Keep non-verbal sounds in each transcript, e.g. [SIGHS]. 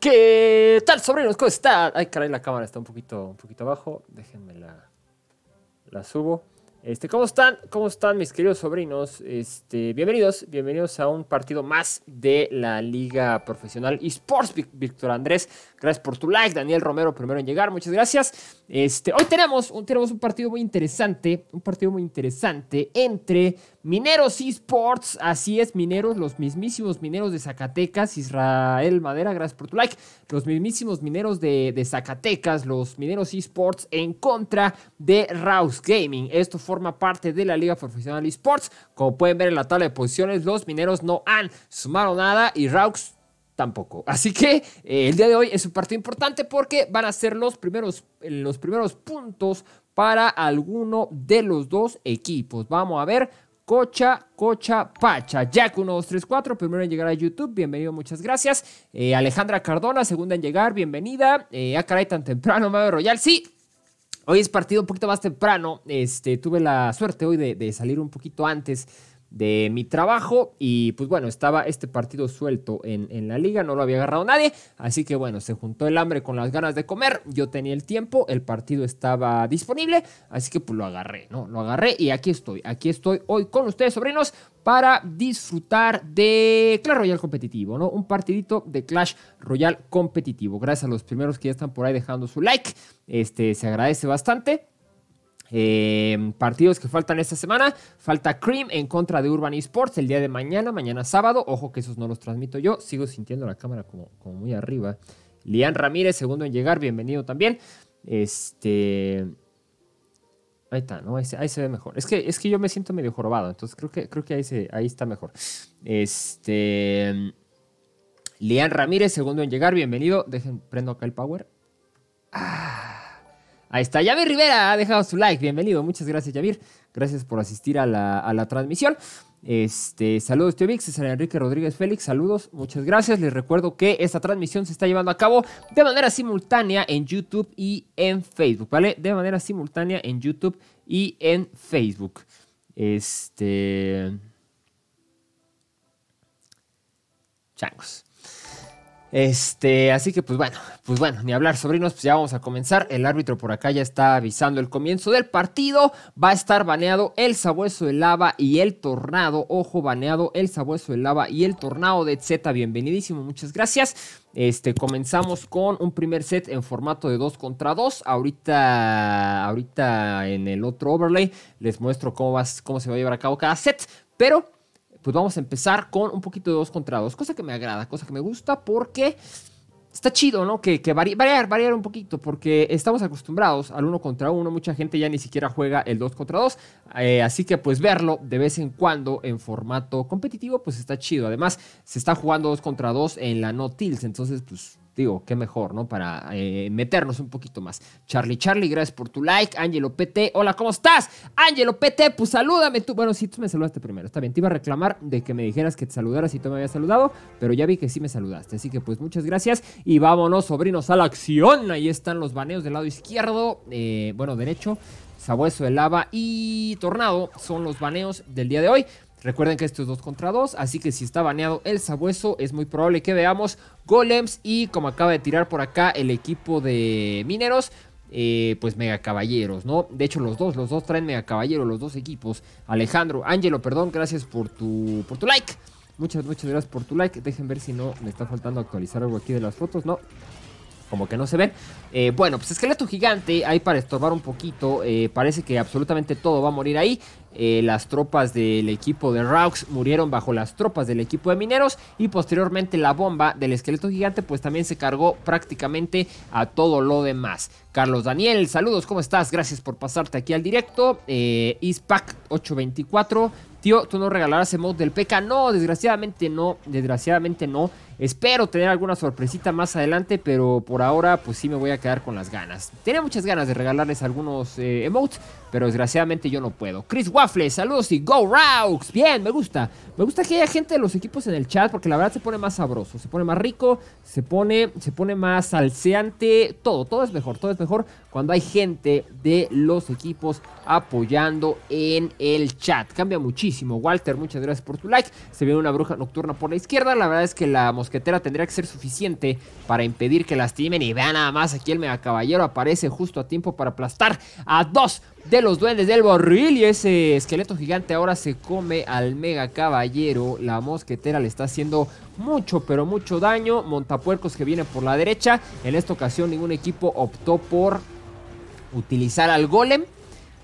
¿Qué tal, sobrinos? ¿Cómo están? Ay, caray, la cámara está un poquito, un poquito abajo. Déjenme la, subo. Este, ¿cómo están? ¿Cómo están mis queridos sobrinos? Este, bienvenidos, bienvenidos a un partido más de la Liga Profesional eSports, Víctor Andrés. Gracias por tu like, Daniel Romero, primero en llegar, muchas gracias. Este, hoy tenemos un, tenemos un partido muy interesante, un partido muy interesante entre Mineros Esports, así es, Mineros, los mismísimos Mineros de Zacatecas, Israel Madera, gracias por tu like, los mismísimos Mineros de, Zacatecas, los Mineros Esports en contra de Raux Gaming. Esto forma parte de la Liga Profesional Esports, como pueden ver en la tabla de posiciones, los Mineros no han sumado nada y Raux tampoco. Así que eh, el día de hoy es un partido importante porque van a ser los primeros, eh, los primeros puntos para alguno de los dos equipos. Vamos a ver. Cocha, Cocha, Pacha. Jack 4 primero en llegar a YouTube, bienvenido, muchas gracias. Eh, Alejandra Cardona, segunda en llegar, bienvenida. A ah, caray, tan temprano, [LAUGHS] Mave Royal. Sí, hoy es partido un poquito más temprano. Este, tuve la suerte hoy de salir un poquito antes de mi trabajo. Y pues bueno, estaba este partido suelto en, la liga, no lo había agarrado nadie. Así que bueno, se juntó el hambre con las ganas de comer. Yo tenía el tiempo, el partido estaba disponible. Así que pues lo agarré, ¿no? Lo agarré y aquí estoy. Aquí estoy hoy con ustedes, sobrinos, para disfrutar de Clash Royale competitivo, ¿no? Un partidito de Clash Royale competitivo. Gracias a los primeros que ya están por ahí dejando su like. Este, se agradece bastante. Em, partidos que faltan esta semana. Falta Cream en contra de Urban Esports el día de mañana, mañana sábado. Ojo que esos no los transmito yo. Sigo sintiendo la cámara como, muy arriba. Lian Ramírez, segundo en llegar, bienvenido también. Este. Ahí está, ¿no? Ahí se, ve mejor. Es que, es que yo me siento medio jorobado, entonces creo que, creo que ahí, está mejor. Este. Lian Ramírez, segundo en llegar, bienvenido. Dejen, prendo acá el power. Ah. Ahí está, Yavir Rivera ha dejado su like, bienvenido, muchas gracias Yavir, gracias por asistir a la, transmisión. Este, saludos, tío Vic, César Enrique Rodríguez Félix, saludos, muchas gracias. Les recuerdo que esta transmisión se está llevando a cabo de manera simultánea en YouTube y en Facebook, ¿vale? De manera simultánea en YouTube y en Facebook. Este. Changos. Este, así que pues bueno, pues bueno, ni hablar sobrinos, pues ya vamos a comenzar. El árbitro por acá ya está avisando el comienzo del partido. Va a estar baneado el sabueso de lava y el tornado. Ojo, baneado el sabueso de lava y el tornado de Z. Bienvenidísimo, muchas gracias. Este, comenzamos con un primer set en formato de 2 contra 2. Ahorita, ahorita en el otro overlay les muestro cómo, vas, cómo se va a llevar a cabo cada set. Pero pues vamos a empezar con un poquito de dos contra dos, cosa que me agrada, cosa que me gusta porque está chido, ¿no? Que, que variar, variar un poquito, porque estamos acostumbrados al uno contra uno, mucha gente ya ni siquiera juega el 2 contra 2. Eh, así que pues verlo de vez en cuando en formato competitivo, pues está chido. Además, se está jugando dos contra dos en la no tills entonces pues digo, qué mejor, ¿no? Para eh, meternos un poquito más. Charlie, Charlie, gracias por tu like. Ángelo PT, hola, ¿cómo estás? Ángelo PT, pues salúdame tú. Bueno, sí, tú me saludaste primero, está bien. Te iba a reclamar de que me dijeras que te saludaras si tú me habías saludado, pero ya vi que sí me saludaste. Así que, pues, muchas gracias y vámonos, sobrinos, a la acción. Ahí están los baneos del lado izquierdo, eh, bueno, derecho. Sabueso de lava y tornado son los baneos del día de hoy. Recuerden que esto es 2 contra 2, así que si está baneado el sabueso, es muy probable que veamos golems y como acaba de tirar por acá el equipo de mineros, eh, pues mega caballeros, ¿no? De hecho, los dos, los dos traen mega caballeros, los dos equipos. Alejandro, Ángelo, perdón, gracias por tu, por tu like. Muchas, muchas gracias por tu like. Dejen ver si no me está faltando actualizar algo aquí de las fotos, ¿no? como que no se ven. Eh, bueno, pues esqueleto gigante ahí para estorbar un poquito. Eh, parece que absolutamente todo va a morir ahí. Eh, las tropas del equipo de Raux murieron bajo las tropas del equipo de mineros y posteriormente la bomba del esqueleto gigante pues también se cargó prácticamente a todo lo demás. Carlos Daniel, saludos, ¿cómo estás? Gracias por pasarte aquí al directo. Eh, Ispac 824, tío, ¿tú no regalarás el mod del PK? No, desgraciadamente no, desgraciadamente no. Espero tener alguna sorpresita más adelante, pero por ahora pues sí me voy a quedar con las ganas. Tenía muchas ganas de regalarles algunos eh, emotes, pero desgraciadamente yo no puedo. Chris Waffle, saludos y Go Raux. Bien, me gusta. Me gusta que haya gente de los equipos en el chat porque la verdad se pone más sabroso, se pone más rico, se pone, se pone más salseante. Todo, todo es mejor, todo es mejor cuando hay gente de los equipos apoyando en el chat. Cambia muchísimo. Walter, muchas gracias por tu like. Se viene una bruja nocturna por la izquierda. La verdad es que la mosquetera tendría que ser suficiente para impedir que lastimen. Y vean nada más, aquí el mega caballero aparece justo a tiempo para aplastar a dos de los duendes del borril. Y ese esqueleto gigante ahora se come al mega caballero. La mosquetera le está haciendo mucho, pero mucho daño. Montapuercos que viene por la derecha. En esta ocasión ningún equipo optó por utilizar al golem.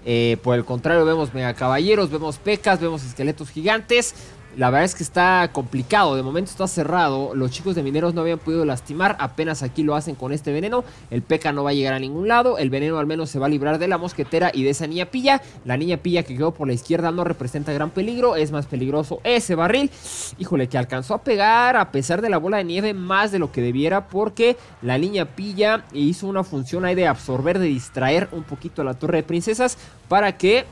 Eh, por el contrario, vemos mega caballeros, vemos pecas, vemos esqueletos gigantes. La verdad es que está complicado, de momento está cerrado, los chicos de mineros no habían podido lastimar, apenas aquí lo hacen con este veneno, el peca no va a llegar a ningún lado, el veneno al menos se va a librar de la mosquetera y de esa niña pilla, la niña pilla que quedó por la izquierda no representa gran peligro, es más peligroso ese barril, híjole que alcanzó a pegar a pesar de la bola de nieve más de lo que debiera porque la niña pilla hizo una función ahí de absorber, de distraer un poquito a la torre de princesas para que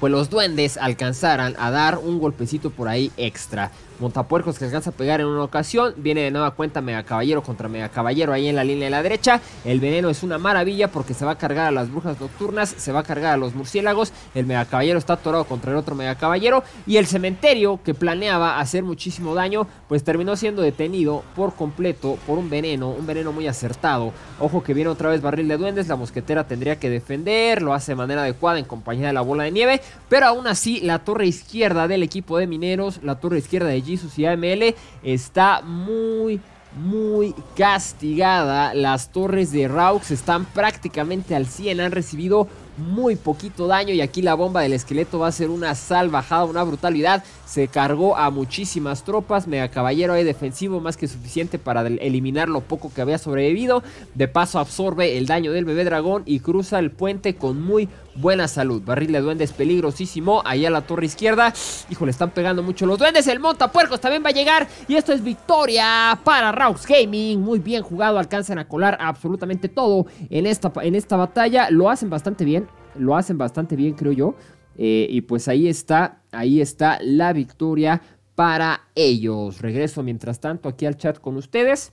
pues los duendes alcanzaran a dar un golpecito por ahí extra. Montapuercos que alcanza a pegar en una ocasión. Viene de nueva cuenta Mega Caballero contra Mega Caballero ahí en la línea de la derecha. El veneno es una maravilla porque se va a cargar a las brujas nocturnas, se va a cargar a los murciélagos. El Mega Caballero está atorado contra el otro Mega Caballero. Y el cementerio que planeaba hacer muchísimo daño, pues terminó siendo detenido por completo por un veneno, un veneno muy acertado. Ojo que viene otra vez Barril de Duendes, la mosquetera tendría que defender, lo hace de manera adecuada en compañía de la bola de nieve. Pero aún así, la torre izquierda del equipo de Mineros, la torre izquierda de Jesus y AML, está muy, muy castigada. Las torres de Raux están prácticamente al 100, han recibido muy poquito daño y aquí la bomba del esqueleto va a ser una salvajada, una brutalidad se cargó a muchísimas tropas. Mega Caballero ahí eh, defensivo más que suficiente para eliminar lo poco que había sobrevivido. De paso absorbe el daño del bebé dragón y cruza el puente con muy buena salud. Barril de duendes peligrosísimo. Allá a la torre izquierda. Híjole, están pegando mucho los duendes. El montapuercos también va a llegar. Y esto es victoria para Raux Gaming. Muy bien jugado. Alcanzan a colar absolutamente todo en esta, en esta batalla. Lo hacen bastante bien. Lo hacen bastante bien, creo yo. Eh, y pues ahí está, ahí está la victoria para ellos. Regreso mientras tanto aquí al chat con ustedes.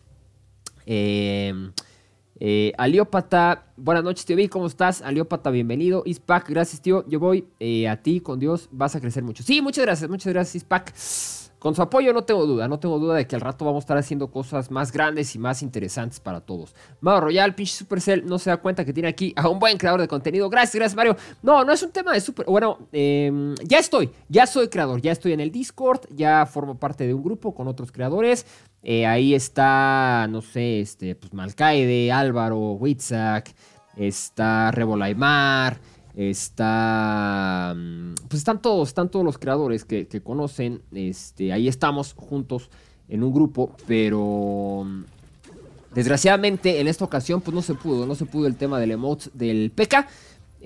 Em, eh, Aliópata, buenas noches, tío ¿cómo estás? Aliópata, bienvenido. Ispac, gracias, tío. Yo voy eh, a ti, con Dios, vas a crecer mucho. Sí, muchas gracias, muchas gracias, Ispac con su apoyo no tengo duda, no tengo duda de que al rato vamos a estar haciendo cosas más grandes y más interesantes para todos. Mario Royal, pinche Supercell, no se da cuenta que tiene aquí a un buen creador de contenido. Gracias, gracias Mario. No, no es un tema de super... Bueno, em, ya estoy, ya soy creador, ya estoy en el Discord, ya formo parte de un grupo con otros creadores. Eh, ahí está, no sé, este, pues Malcaide, Álvaro, Witzak, está Revolaimar está, mm, pues están todos, están todos los creadores que, conocen, este, ahí estamos juntos en un grupo, pero mm, desgraciadamente en esta ocasión pues no se pudo, no se pudo el tema del emote del PK,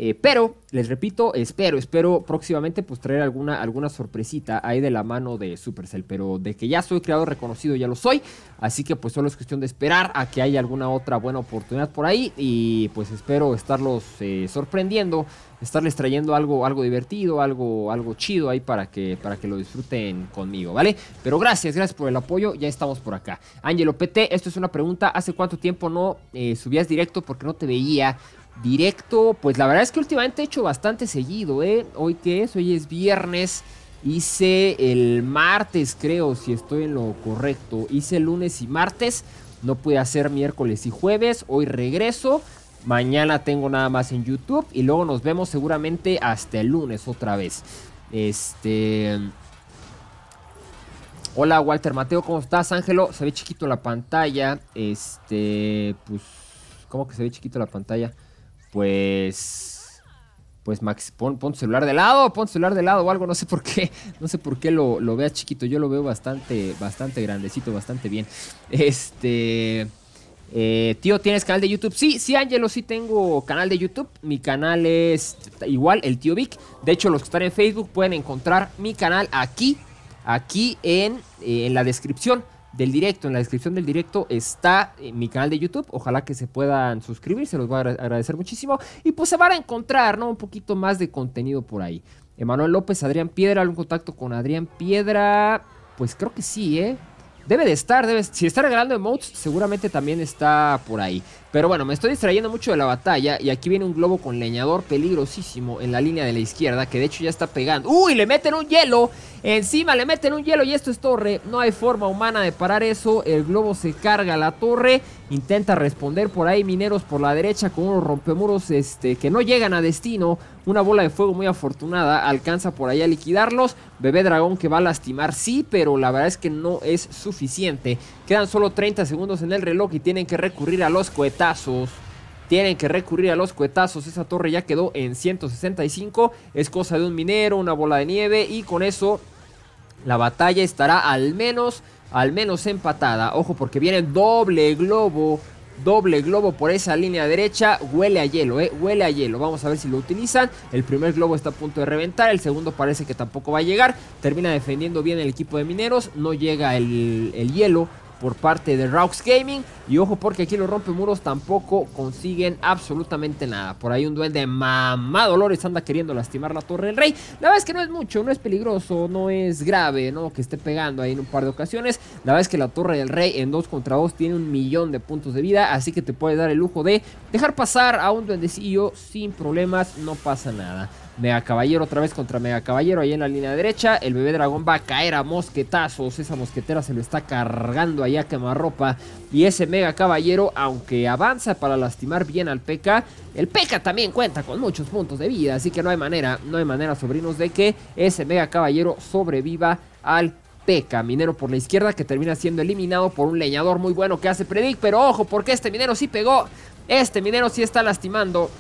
eh, pero, les repito, espero, espero próximamente pues traer alguna, alguna sorpresita ahí de la mano de Supercell. Pero de que ya soy creador reconocido, ya lo soy. Así que pues solo es cuestión de esperar a que haya alguna otra buena oportunidad por ahí. Y pues espero estarlos eh, sorprendiendo, estarles trayendo algo, algo divertido, algo, algo chido ahí para que, para que lo disfruten conmigo, ¿vale? Pero gracias, gracias por el apoyo, ya estamos por acá. Ángelo PT, esto es una pregunta. ¿Hace cuánto tiempo no eh, subías directo porque no te veía? directo. Pues la verdad es que últimamente he hecho bastante seguido, ¿eh? Hoy que es, hoy es viernes. Hice el martes, creo, si estoy en lo correcto. Hice lunes y martes. No pude hacer miércoles y jueves. Hoy regreso. Mañana tengo nada más en YouTube. Y luego nos vemos seguramente hasta el lunes otra vez. Este. Hola Walter Mateo, ¿cómo estás? Ángelo, se ve chiquito la pantalla. Este. Pues. ¿Cómo que se ve chiquito la pantalla? pues, pues Max, pon, tu celular de lado, pon tu celular de lado o algo, no sé por qué, no sé por qué lo, lo veas chiquito, yo lo veo bastante, bastante grandecito, bastante bien. Este... Eh, tío, ¿tienes canal de YouTube? Sí, sí, Angelo, sí tengo canal de YouTube. Mi canal es igual, el tío Vic. De hecho, los que están en Facebook pueden encontrar mi canal aquí, aquí en, eh, en la descripción del directo, en la descripción del directo está eh, mi canal de YouTube. Ojalá que se puedan suscribir, se los voy a agradecer muchísimo. Y pues se van a encontrar, ¿no? Un poquito más de contenido por ahí. Emanuel López, Adrián Piedra, algún contacto con Adrián Piedra. Pues creo que sí, ¿eh? Debe de estar, debe, si está regalando emotes, seguramente también está por ahí. Pero bueno, me estoy distrayendo mucho de la batalla y aquí viene un globo con leñador peligrosísimo en la línea de la izquierda que de hecho ya está pegando. ¡Uy! Le meten un hielo. Encima le meten un hielo y esto es torre. No hay forma humana de parar eso. El globo se carga la torre. Intenta responder por ahí mineros por la derecha con unos rompemuros este, que no llegan a destino. Una bola de fuego muy afortunada alcanza por ahí a liquidarlos. Bebé dragón que va a lastimar, sí, pero la verdad es que no es suficiente. Quedan solo 30 segundos en el reloj y tienen que recurrir a los cohetes Tazos, Tienen que recurrir a los cuetazos. Esa torre ya quedó en 165. Es cosa de un minero, una bola de nieve. Y con eso la batalla estará al menos, al menos empatada. Ojo porque viene doble globo. Doble globo por esa línea derecha. Huele a hielo, eh. Huele a hielo. Vamos a ver si lo utilizan. El primer globo está a punto de reventar. El segundo parece que tampoco va a llegar. Termina defendiendo bien el equipo de mineros. No llega el hielo por parte de Raux Gaming. Y ojo porque aquí los muros tampoco consiguen absolutamente nada. Por ahí un duende de mamá Dolores anda queriendo lastimar la Torre del Rey. La verdad es que no es mucho, no es peligroso, no es grave, ¿no? Que esté pegando ahí en un par de ocasiones. La verdad es que la Torre del Rey en 2 contra 2 tiene un millón de puntos de vida. Así que te puede dar el lujo de dejar pasar a un duendecillo sin problemas, no pasa nada. Mega Caballero otra vez contra Mega Caballero ahí en la línea derecha. El bebé dragón va a caer a mosquetazos. Esa mosquetera se lo está cargando allá a quemarropa. Y ese Mega Caballero, aunque avanza para lastimar bien al P.K., el P.K. también cuenta con muchos puntos de vida. Así que no hay manera, no hay manera, sobrinos, de que ese Mega Caballero sobreviva al PK minero por la izquierda que termina siendo eliminado por un leñador muy bueno que hace predict, pero ojo porque este minero sí pegó, este minero sí está lastimando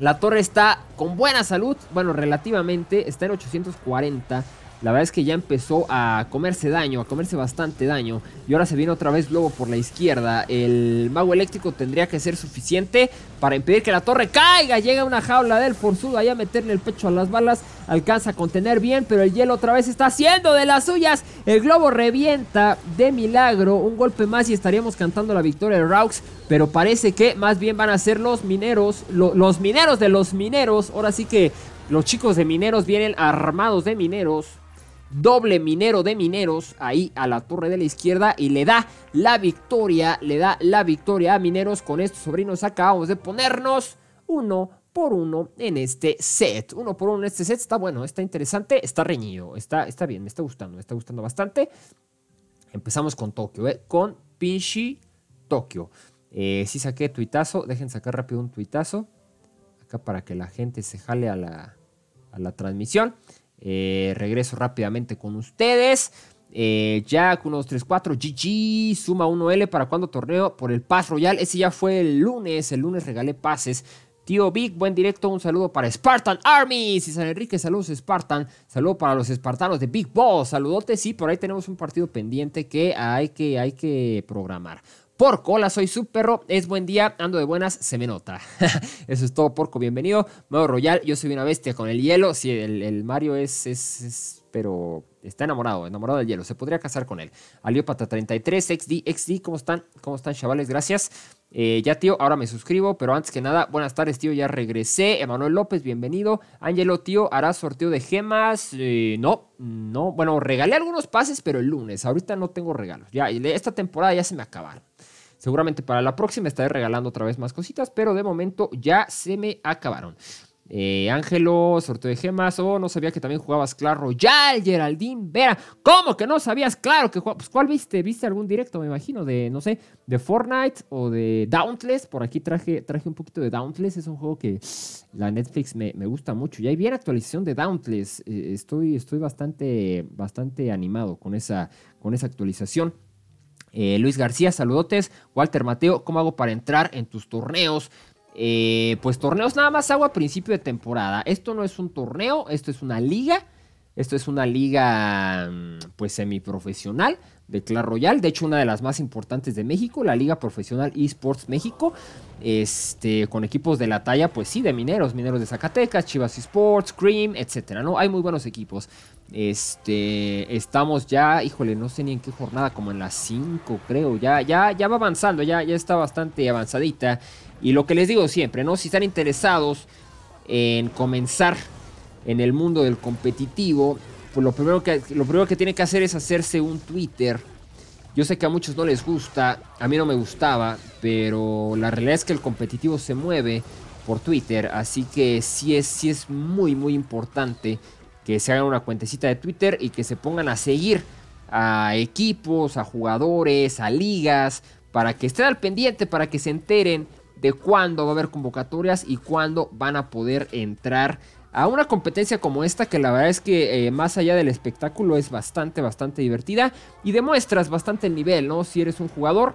la torre está con buena salud, bueno, relativamente, está en 840. La verdad es que ya empezó a comerse daño, a comerse bastante daño. Y ahora se viene otra vez Globo por la izquierda. El mago eléctrico tendría que ser suficiente para impedir que la torre caiga. Llega una jaula del forzudo ahí a meterle el pecho a las balas. Alcanza a contener bien, pero el hielo otra vez está haciendo de las suyas. El globo revienta de milagro. Un golpe más y estaríamos cantando la victoria de Raux. Pero parece que más bien van a ser los mineros, los mineros de los mineros. Ahora sí que los chicos de mineros vienen armados de mineros doble minero de mineros ahí a la torre de la izquierda y le da la victoria, le da la victoria a mineros con estos sobrinos. Acabamos de ponernos uno por uno en este set. Uno por uno en este set está bueno, está interesante, está reñido, está, está bien, me está gustando, me está gustando bastante. Empezamos con Tokio, ¿eh? con Pinchi Tokio. Si eh, sí saqué tuitazo, dejen sacar rápido un tuitazo acá para que la gente se jale a la, a la transmisión. Eh, regreso rápidamente con ustedes. Eh, Jack 4, GG, suma 1L para cuando torneo por el Paz Royal. Ese ya fue el lunes, el lunes regalé pases. Tío Big, buen directo, un saludo para Spartan Army. Si San Enrique, saludos Spartan. Saludo para los espartanos de Big Boss. Saludote, sí, por ahí tenemos un partido pendiente que hay que, hay que programar. Porco, hola, soy su perro, es buen día, ando de buenas, se me nota. [LAUGHS] Eso es todo, Porco, bienvenido. Nuevo Royal, yo soy una bestia con el hielo. Sí, el, Mario es, es, pero está enamorado, enamorado del hielo, se podría casar con él. Aliópata 33, XD, XD, ¿cómo están? ¿Cómo están, chavales? Gracias. Eh, ya, tío, ahora me suscribo, pero antes que nada, buenas tardes, tío, ya regresé. Emanuel López, bienvenido. Ángelo, tío, ¿hará sorteo de gemas? Eh, no, no. Bueno, regalé algunos pases, pero el lunes. Ahorita no tengo regalos. Ya, esta temporada ya se me acabaron. Seguramente para la próxima estaré regalando otra vez más cositas, pero de momento ya se me acabaron. Eh, Ángelo, sorteo de gemas. Oh, no sabía que también jugabas claro Royal Geraldine Vera. ¿Cómo que no sabías? Claro que pues, ¿cuál viste? ¿Viste algún directo, me imagino? De, no sé, de Fortnite o de Dauntless. Por aquí traje, traje un poquito de Dauntless. Es un juego que la Netflix me, gusta mucho. Ya bien actualización de Dauntless. Eh, estoy, estoy bastante, bastante animado con esa, con esa actualización. Eh, Luis García, saludotes. Walter Mateo, ¿cómo hago para entrar en tus torneos? Eh, pues torneos nada más hago a principio de temporada. Esto no es un torneo, esto es una liga. Esto es una liga mm, pues semiprofesional de Clash Royal. de hecho una de las más importantes de México, la Liga Profesional Esports México, este, con equipos de la talla, pues sí, de mineros, mineros de Zacatecas, Chivas Esports, Cream, etcétera, ¿no? Hay muy buenos equipos. Este, estamos ya, híjole, no sé ni en qué jornada, como en las 5 creo, ya, ya, ya va avanzando, ya, ya está bastante avanzadita. Y lo que les digo siempre, ¿no? Si están interesados en comenzar en el mundo del competitivo, pues lo primero que, lo primero que tienen que hacer es hacerse un Twitter. Yo sé que a muchos no les gusta, a mí no me gustaba, pero la realidad es que el competitivo se mueve por Twitter, así que sí es, sí es muy, muy importante que se hagan una cuentecita de Twitter y que se pongan a seguir a equipos, a jugadores, a ligas, para que estén al pendiente, para que se enteren de cuándo va a haber convocatorias y cuándo van a poder entrar a una competencia como esta que la verdad es que eh, más allá del espectáculo es bastante, bastante divertida y demuestras bastante el nivel, ¿no? Si eres un jugador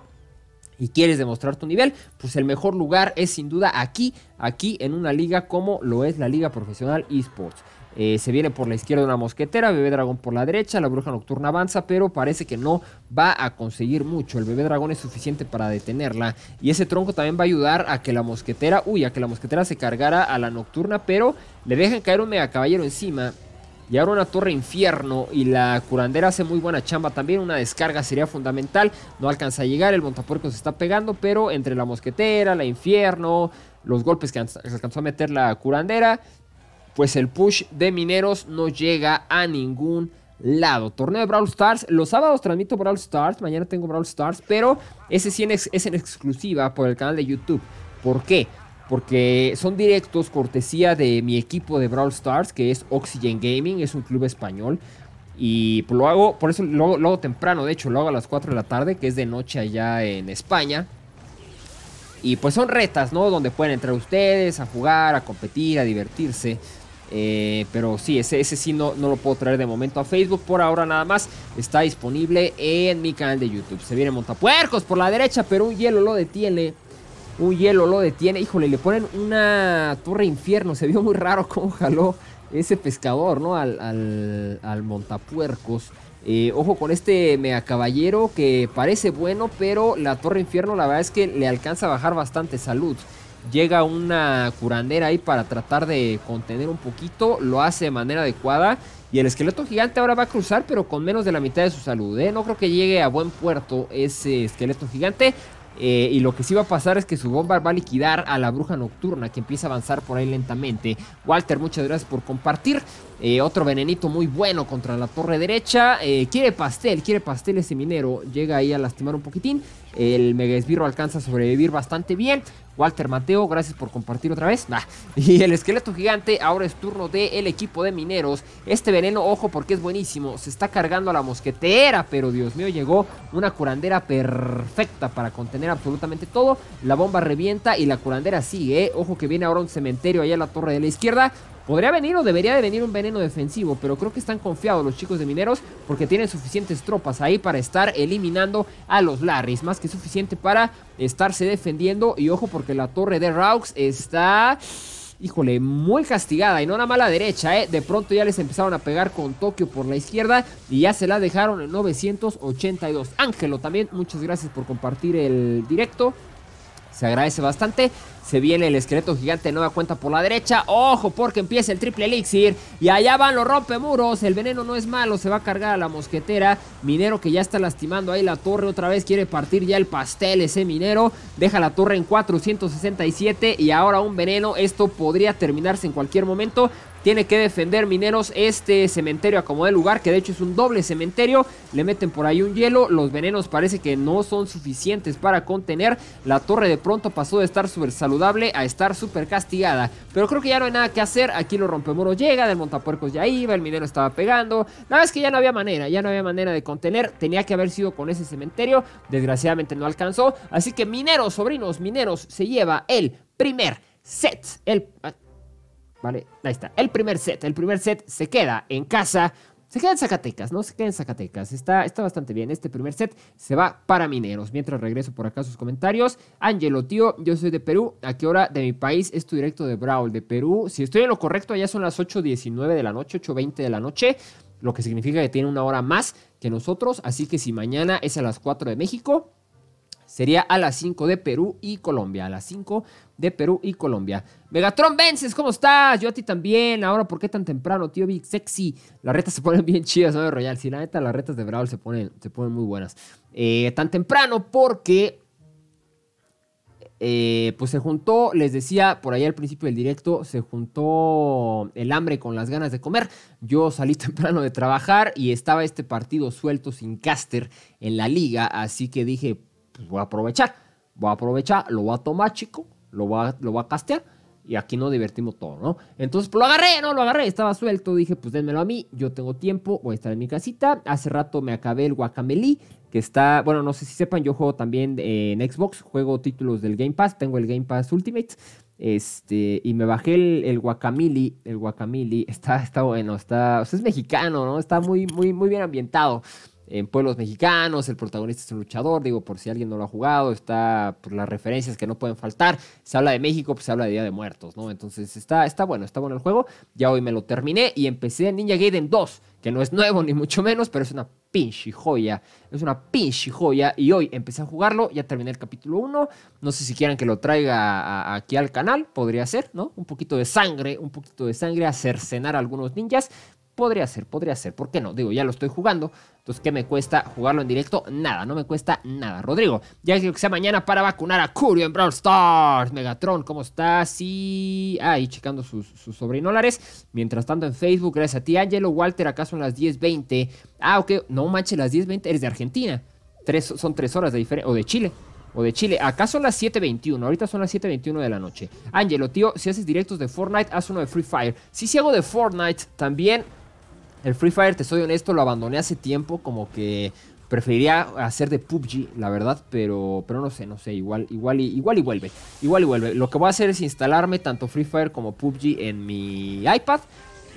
y quieres demostrar tu nivel, pues el mejor lugar es sin duda aquí, aquí en una liga como lo es la Liga Profesional Esports. Eh, se viene por la izquierda una mosquetera, Bebé Dragón por la derecha, la Bruja Nocturna avanza, pero parece que no va a conseguir mucho. El Bebé Dragón es suficiente para detenerla. Y ese tronco también va a ayudar a que la mosquetera, uy, a que la mosquetera se cargara a la Nocturna, pero le dejan caer un Mega Caballero encima. Y ahora una torre infierno y la curandera hace muy buena chamba también. Una descarga sería fundamental. No alcanza a llegar, el montapuerco se está pegando, pero entre la mosquetera, la infierno, los golpes que alcanzó a meter la curandera, pues el push de mineros no llega a ningún lado. Torneo de Brawl Stars. Los sábados transmito Brawl Stars. Mañana tengo Brawl Stars. Pero ese sí es, en exclusiva por el canal de YouTube. ¿Por qué? Porque son directos cortesía de mi equipo de Brawl Stars, que es Oxygen Gaming, es un club español. Y pues lo hago, por eso lo hago temprano, de hecho lo hago a las 4 de la tarde, que es de noche allá en España. Y pues son retas, ¿no? Donde pueden entrar ustedes a jugar, a competir, a divertirse. Eh, pero sí, ese, sí no, no lo puedo traer de momento a Facebook. Por ahora nada más está disponible en mi canal de YouTube. Se viene montapuercos por la derecha, pero un hielo lo detiene. Un hielo lo detiene. Híjole, le ponen una torre infierno. Se vio muy raro cómo jaló ese pescador, ¿no? Al, montapuercos. Eh, ojo con este mea caballero que parece bueno, pero la torre infierno la verdad es que le alcanza a bajar bastante salud llega una curandera ahí para tratar de contener un poquito, lo hace de manera adecuada y el esqueleto gigante ahora va a cruzar pero con menos de la mitad de su salud, ¿eh? no creo que llegue a buen puerto ese esqueleto gigante. Eh, y lo que sí va a pasar es que su bomba va a liquidar a la bruja nocturna que empieza a avanzar por ahí lentamente. Walter, muchas gracias por compartir. Eh, otro venenito muy bueno contra la torre derecha. quiere pastel, quiere pastel ese minero. Llega ahí a lastimar un poquitín. El mega esbirro alcanza a sobrevivir bastante bien. Walter Mateo, gracias por compartir otra vez. [LAUGHS] Y el esqueleto gigante, ahora es turno del el equipo de mineros. Este veneno, ojo, porque es buenísimo. Se está cargando a la mosquetera, pero Dios mío, llegó una curandera perfecta para contener absolutamente todo. La bomba revienta y la curandera sigue. Eh. Ojo que viene ahora un cementerio allá en la torre de la izquierda. Podría venir o debería de venir un veneno defensivo, pero creo que están confiados los chicos de Mineros porque tienen suficientes tropas ahí para estar eliminando a los Larrys. Más que suficiente para estarse defendiendo. Y ojo porque la torre de Raux está híjole, muy castigada y no una mala derecha, ¿eh? De pronto ya les empezaron a pegar con Tokio por la izquierda y ya se la dejaron en 982. Ángelo, también muchas gracias por compartir el directo se agradece bastante. Se viene el esqueleto gigante No nueva cuenta por la derecha. Ojo, porque empieza el triple elixir. Y allá van los rompemuros. El veneno no es malo. Se va a cargar a la mosquetera. Minero que ya está lastimando ahí la torre. Otra vez quiere partir ya el pastel ese minero. Deja la torre en 467. Y ahora un veneno. Esto podría terminarse en cualquier momento. Tiene que defender Mineros este cementerio a como lugar, que de hecho es un doble cementerio. Le meten por ahí un hielo. Los venenos parece que no son suficientes para contener. La torre de pronto pasó de estar súper saludable a estar súper castigada. Pero creo que ya no hay nada que hacer. Aquí los rompemuros llega, del montapuercos ya iba, el minero estaba pegando. Nada es que ya no había manera, ya no había manera de contener. Tenía que haber sido con ese cementerio. Desgraciadamente no alcanzó. Así que mineros, sobrinos, mineros, se lleva el primer set. El... ¿Vale? Ahí está. El primer set. El primer set se queda en casa. Se queda en Zacatecas, ¿no? Se queda en Zacatecas. Está, bastante bien. Este primer set se va para mineros. Mientras regreso por acá sus comentarios. Angelo, tío, yo soy de Perú. ¿A qué hora de mi país es tu directo de Brawl? De Perú. Si estoy en lo correcto, allá son las 8.19 de la noche, 8.20 de la noche. Lo que significa que tiene una hora más que nosotros. Así que si mañana es a las 4 de México, sería a las 5 de Perú y Colombia. A las 5 de Perú y Colombia. Megatron Vences, ¿cómo estás? Yo a ti también. Ahora, ¿por qué tan temprano, tío Big Sexy? Las retas se ponen [LAUGHS] bien chidas, ¿no? De Royal. Sí, la neta, las retas de Brawl se ponen, se ponen muy buenas. Eh, tan temprano porque eh, pues se juntó, les decía por ahí al principio del directo, se juntó el hambre con las ganas de comer. Yo salí [LAUGHS] temprano de trabajar y estaba este partido suelto sin caster en la liga, así que dije, pues, voy a aprovechar, voy a aprovechar, lo voy a tomar chico, lo va, a castear y aquí nos divertimos todo, ¿no? Entonces, pues lo agarré, ¿no? Lo agarré, estaba suelto, dije, pues dénmelo a mí, yo tengo tiempo, voy a estar en mi casita. Hace rato me acabé el guacameli. que está, bueno, no sé si sepan, yo juego también en Xbox, juego títulos del Game Pass, tengo el Game Pass Ultimate, este, y me bajé el, el el Guacamili, está, está bueno, está, es mexicano, ¿no? Está muy, muy, muy bien ambientado en pueblos mexicanos, el protagonista es un luchador, digo, por si alguien no lo ha jugado, está por pues, las referencias que no pueden faltar, se habla de México, pues se habla de Día de Muertos, ¿no? Entonces está, está bueno, está bueno el juego, ya hoy me lo terminé y empecé en Ninja Gaiden 2, que no es nuevo [LAUGHS] ni mucho menos, pero es una pinche joya, es una pinche joya y hoy empecé a jugarlo, ya terminé el capítulo 1, no sé si quieran que lo traiga aquí al canal, podría ser, ¿no? Un poquito de sangre, un poquito de sangre a cercenar a algunos ninjas, Podría ser, podría ser. ¿Por qué no? Digo, ya lo estoy jugando. Entonces, ¿qué me cuesta jugarlo en directo? Nada, no me cuesta nada. Rodrigo, ya quiero que sea mañana para vacunar a Curio en Brawl Stars. Megatron, ¿cómo estás? Y ahí checando sus, sus sobrinolares. Mientras tanto, en Facebook, gracias a ti, Angelo Walter, acaso son las 10.20. Ah, ok, no manches, las 10.20 eres de Argentina. Tres, son tres horas de diferencia. O de Chile o de Chile. ¿Acaso son las 7.21, ahorita son las 7.21 de la noche. Ángelo, tío, si haces directos de Fortnite, haz uno de Free Fire. Si, si hago de Fortnite, también el Free Fire, te soy honesto, lo abandoné hace tiempo, como que preferiría hacer de PUBG, la verdad, pero, pero no sé, no sé, igual, igual, igual y vuelve, igual y vuelve. Lo que voy a hacer es instalarme tanto Free Fire como PUBG en mi iPad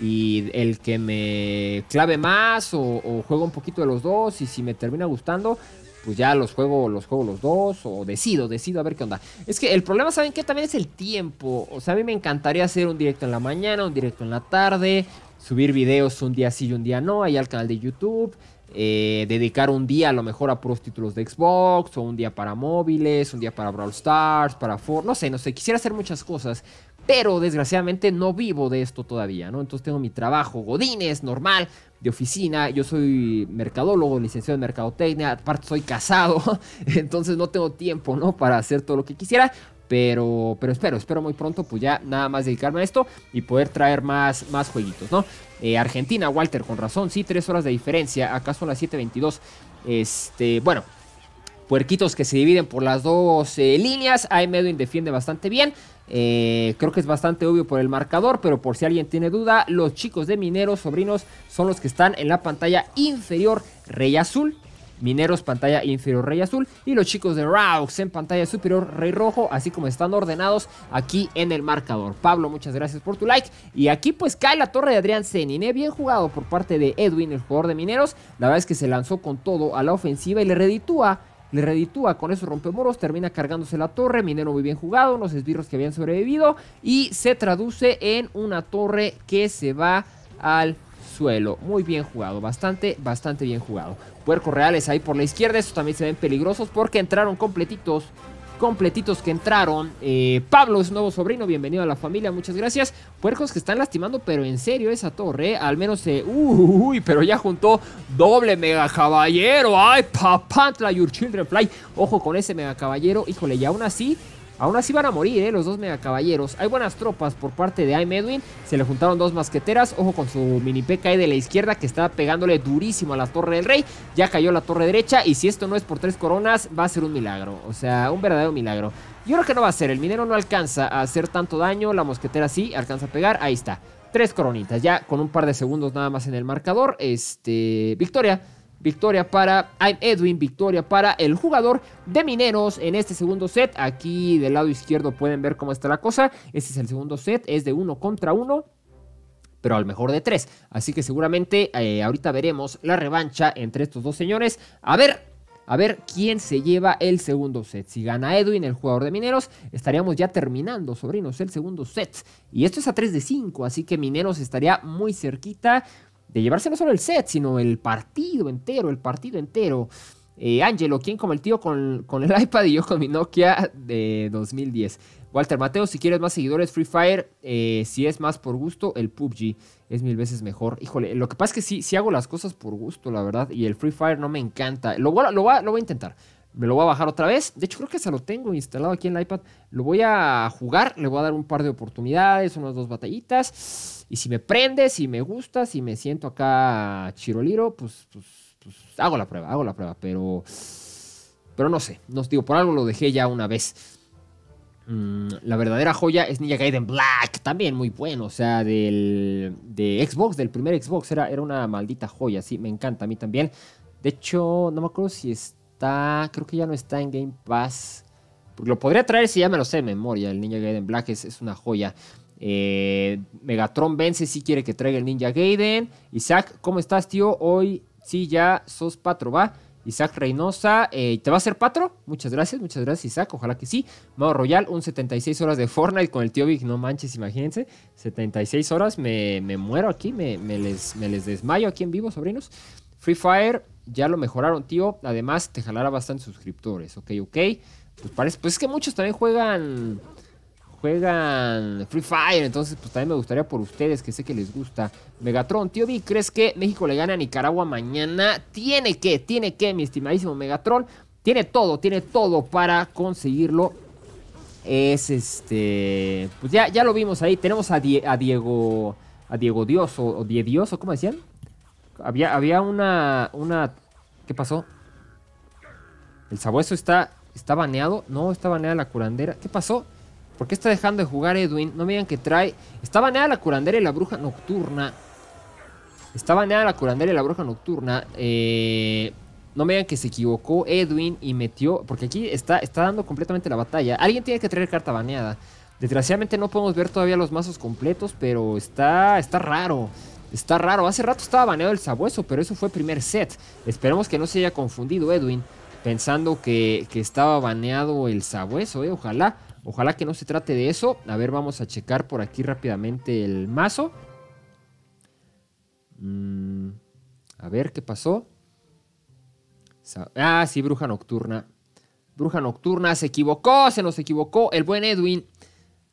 y el que me clave más o, o juego un poquito de los dos y si me termina gustando, pues ya los juego, los juego los dos o decido, decido a ver qué onda. Es que el problema, ¿saben qué? También es el tiempo. O sea, a mí me encantaría hacer un directo en la mañana, un directo en la tarde, subir videos un día sí y un día no, ahí al canal de YouTube. Eh, dedicar un día a lo mejor a puros títulos de Xbox, o un día para móviles, un día para Brawl Stars, para Ford, no sé, no sé, quisiera hacer muchas cosas, pero desgraciadamente no vivo de esto todavía, ¿no? Entonces tengo mi trabajo, godines, normal, de oficina, yo soy mercadólogo, licenciado en mercadotecnia, aparte soy casado, [LAUGHS] entonces no tengo tiempo, ¿no? Para hacer todo lo que quisiera, pero, espero, espero muy pronto, pues ya nada más dedicarme a esto y poder traer más, más jueguitos, ¿no? Eh, Argentina, Walter, con razón, sí, tres horas de diferencia, Acaso son las 7.22. Este, bueno, puerquitos que se dividen por las dos líneas. ahí Medwin e defiende bastante bien. Eh, creo que es bastante obvio por el marcador, pero por si alguien tiene duda, los chicos de Mineros, sobrinos, son los que están en la pantalla inferior. Rey Azul, Mineros, pantalla inferior, rey azul. Y los chicos de Raux en pantalla superior, rey rojo. Así como están ordenados aquí en el marcador. Pablo, muchas gracias por tu like. Y aquí pues cae la torre de Adrián Zenin. Bien jugado por parte de Edwin, el jugador de Mineros. La verdad es que se lanzó con todo a la ofensiva y le reditúa le reditúa con esos rompemoros. termina cargándose la torre, Minero muy bien jugado, los esbirros que habían sobrevivido y se traduce en una torre que se va al suelo. Muy bien jugado, bastante, bastante bien jugado. Puercos reales ahí por la izquierda, estos también se ven peligrosos porque entraron completitos. Completitos que entraron. Eh, Pablo es nuevo sobrino, bienvenido a la familia, muchas gracias. Puercos que están lastimando, pero en serio esa torre, eh, al menos se. Eh, uy, pero ya juntó doble mega caballero. Ay, papantla, your children fly. Ojo con ese mega caballero, híjole, y aún así Aún así van a morir, ¿eh? Los dos megacaballeros. Hay buenas tropas por parte de I, Medwin. Se le juntaron dos masqueteras. Ojo con su mini P.K. de la izquierda que está pegándole durísimo a la torre del rey. Ya cayó la torre derecha. Y si esto no es por tres coronas, va a ser un milagro. O sea, un verdadero milagro. Yo creo que no va a ser. El minero no alcanza a hacer tanto daño. La mosquetera sí alcanza a pegar. Ahí está. Tres coronitas. Ya con un par de segundos nada más en el marcador. Este. Victoria Victoria para Edwin, victoria para el jugador de Mineros en este segundo set. Aquí del lado izquierdo pueden ver cómo está la cosa. Este es el segundo set, es de uno contra uno pero al mejor de tres. Así que seguramente eh, ahorita veremos la revancha entre estos dos señores. A ver. A ver quién se lleva el segundo set. Si gana Edwin, el jugador de Mineros, estaríamos ya terminando, sobrinos, el segundo set. Y esto es a 3 de 5, así que Mineros estaría muy cerquita de llevarse no solo el set, sino el partido entero, el partido entero. Eh, Angelo, quien como el tío con, el [LAUGHS] iPad y yo con mi Nokia de 2010. Walter Mateo, si quieres más seguidores, Free Fire, eh, si es más por gusto, el PUBG es mil veces mejor. Híjole, lo que pasa es que sí, hago las cosas por gusto, la verdad, y el Free Fire no me encanta. lo, lo, lo voy a intentar, me lo voy a bajar otra vez. De hecho, creo que se lo tengo instalado aquí en el iPad. Lo voy a jugar. Le voy a dar un par de oportunidades, unas dos batallitas. Y si me prende, si me gusta, si me siento acá chiroliro, pues, pues, pues hago la prueba, hago la prueba. Pero, pero no sé. No digo, por algo lo dejé ya una vez. Mm, la verdadera joya es Ninja Gaiden Black, también muy bueno, o sea, del, de Xbox, del primer Xbox, era, era una maldita joya, sí, me encanta a mí también. De hecho, no me acuerdo si es creo que ya no está en Game Pass. Lo podría traer si ya me lo sé memoria. El Ninja Gaiden Black es, una joya. Eh, Megatron vence si quiere que traiga el Ninja Gaiden. Isaac, ¿cómo estás, tío? Hoy sí ya sos patro, va. Isaac Reynosa, eh, ¿te va a ser patro? Muchas gracias, muchas gracias, Isaac. Ojalá que sí. Mauro Royal, un 76 horas de Fortnite con el tío Vic, No manches, imagínense. 76 horas, me, muero aquí, me, les, me les desmayo aquí en vivo, sobrinos. Free Fire, ya lo mejoraron, tío. Además, te jalará bastante suscriptores, ok, ok. Pues parece, pues es que muchos también juegan juegan Free Fire, entonces pues también me gustaría por ustedes, que sé que les gusta. Megatron, tío Vi, ¿crees que México le gana a Nicaragua mañana? Tiene que, tiene que, mi estimadísimo Megatron. Tiene todo, tiene todo para conseguirlo. Es este. Pues ya, ya lo vimos ahí. Tenemos a, a Diego. A Diego Dios O Die o ¿cómo decían? Había, una, una... ¿Qué pasó? El sabueso está, está baneado. No, está baneada la curandera. ¿Qué pasó? ¿Por qué está dejando de jugar Edwin? No me digan que trae... Está baneada la curandera y la bruja nocturna. Está baneada la curandera y la bruja nocturna. Eh, no me digan que se equivocó Edwin y metió... Porque aquí está, está dando completamente la batalla. Alguien tiene que traer carta baneada. Desgraciadamente no podemos ver todavía los mazos completos, pero está, está raro. Está raro. Hace rato estaba baneado el sabueso, pero eso fue primer set. Esperemos que no se haya confundido Edwin pensando que, estaba baneado el sabueso. Eh, ojalá, ojalá que no se trate de eso. A ver, vamos a checar por aquí rápidamente el mazo. Mm, a ver qué pasó. Ah, sí, bruja nocturna. Bruja Nocturna se equivocó, se nos equivocó. El buen Edwin